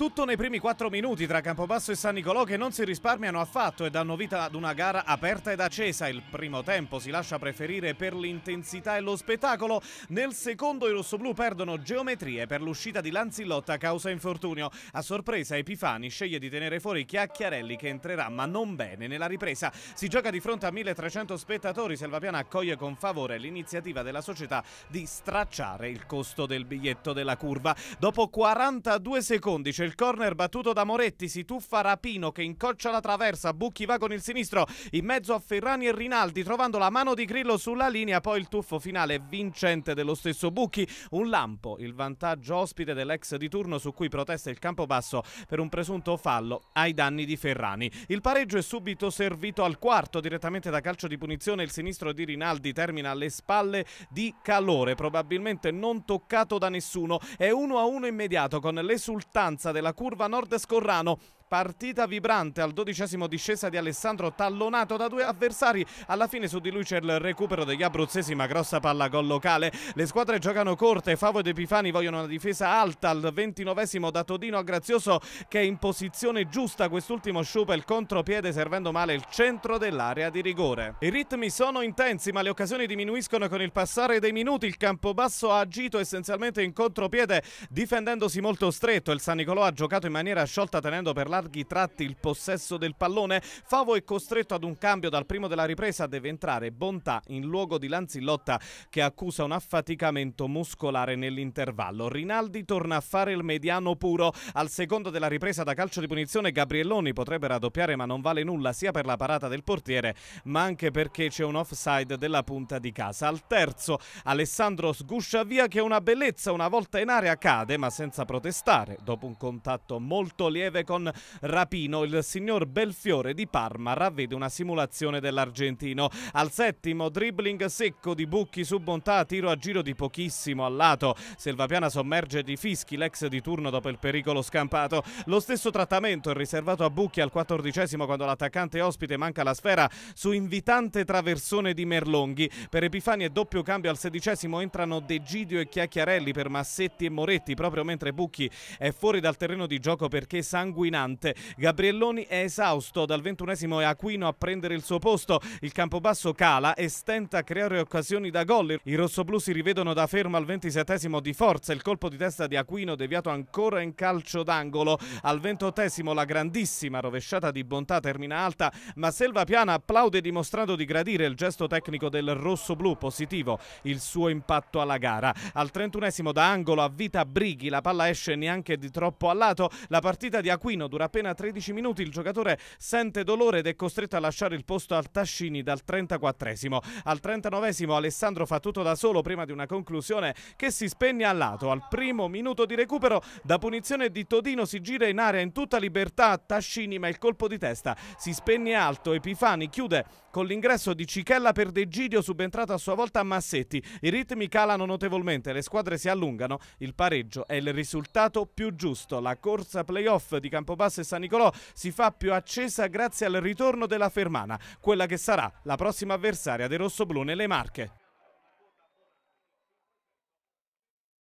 Tutto nei primi quattro minuti tra Campobasso e San Nicolò che non si risparmiano affatto e danno vita ad una gara aperta ed accesa. Il primo tempo si lascia preferire per l'intensità e lo spettacolo. Nel secondo i rossoblù perdono geometrie per l'uscita di Lanzillotta causa infortunio. A sorpresa Epifani sceglie di tenere fuori Chiacchiarelli che entrerà ma non bene nella ripresa. Si gioca di fronte a 1300 spettatori. Selvapiana accoglie con favore l'iniziativa della società di stracciare il costo del biglietto della curva. Dopo 42 secondi c'è il il corner battuto da Moretti, si tuffa Rapino che incoccia la traversa, Bucchi va con il sinistro in mezzo a Ferrani e Rinaldi trovando la mano di Grillo sulla linea, poi il tuffo finale vincente dello stesso Bucchi, un lampo, il vantaggio ospite dell'ex di turno su cui protesta il campo basso per un presunto fallo ai danni di Ferrani. Il pareggio è subito servito al quarto direttamente da calcio di punizione, il sinistro di Rinaldi termina alle spalle di Calore, probabilmente non toccato da nessuno, è 1-1 immediato con l'esultanza del della curva nord Scorrano Partita vibrante al dodicesimo discesa di Alessandro, tallonato da due avversari. Alla fine su di lui c'è il recupero degli abruzzesi, ma grossa palla gol locale. Le squadre giocano corte. Favo ed Epifani vogliono una difesa alta al ventinovesimo da Todino a Grazioso, che è in posizione giusta. Quest'ultimo sciupa il contropiede, servendo male il centro dell'area di rigore. I ritmi sono intensi, ma le occasioni diminuiscono con il passare dei minuti. Il Campobasso ha agito essenzialmente in contropiede, difendendosi molto stretto. Il San Nicolò ha giocato in maniera sciolta, tenendo per l'altro larghi tratti il possesso del pallone. Favo è costretto ad un cambio dal primo della ripresa, deve entrare Bontà in luogo di Lanzillotta che accusa un affaticamento muscolare nell'intervallo. Rinaldi torna a fare il mediano puro. Al secondo della ripresa da calcio di punizione Gabrielloni potrebbe raddoppiare ma non vale nulla sia per la parata del portiere ma anche perché c'è un offside della punta di casa. Al terzo Alessandro sguscia via che una bellezza, una volta in area cade ma senza protestare dopo un contatto molto lieve con Rapino, il signor Belfiore di Parma ravvede una simulazione dell'argentino. Al settimo dribbling secco di Bucchi su Bontà, tiro a giro di pochissimo al lato. Selvapiana sommerge di fischi l'ex di turno dopo il pericolo scampato. Lo stesso trattamento è riservato a Bucchi al quattordicesimo quando l'attaccante ospite manca la sfera su invitante traversone di Merlonghi. Per Epifani e doppio cambio al sedicesimo entrano De Gidio e Chiacchiarelli per Massetti e Moretti proprio mentre Bucchi è fuori dal terreno di gioco perché sanguinante Conte. Gabrielloni è esausto dal ventunesimo è Aquino a prendere il suo posto. Il Campobasso cala e stenta a creare occasioni da gol. I rossoblù si rivedono da fermo al ventisettesimo di forza. Il colpo di testa di Aquino deviato ancora in calcio d'angolo. Al ventottesimo la grandissima rovesciata di bontà termina alta, ma Selva Piana applaude dimostrando di gradire il gesto tecnico del rossoblù positivo, il suo impatto alla gara. Al trentunesimo da angolo a vita Brighi, la palla esce neanche di troppo a lato. La partita di Aquino dura appena 13 minuti il giocatore sente dolore ed è costretto a lasciare il posto al Tascini dal 34esimo. Al 39esimo Alessandro fa tutto da solo prima di una conclusione che si spegne a lato. Al primo minuto di recupero da punizione di Todino si gira in area in tutta libertà Tascini ma il colpo di testa si spegne alto. Epifani chiude con l'ingresso di Cichella per De Gidio subentrato a sua volta a Massetti. I ritmi calano notevolmente, le squadre si allungano, il pareggio è il risultato più giusto. La corsa playoff di Campobasso San Nicolò si fa più accesa grazie al ritorno della Fermana, quella che sarà la prossima avversaria dei rossoblù nelle Marche.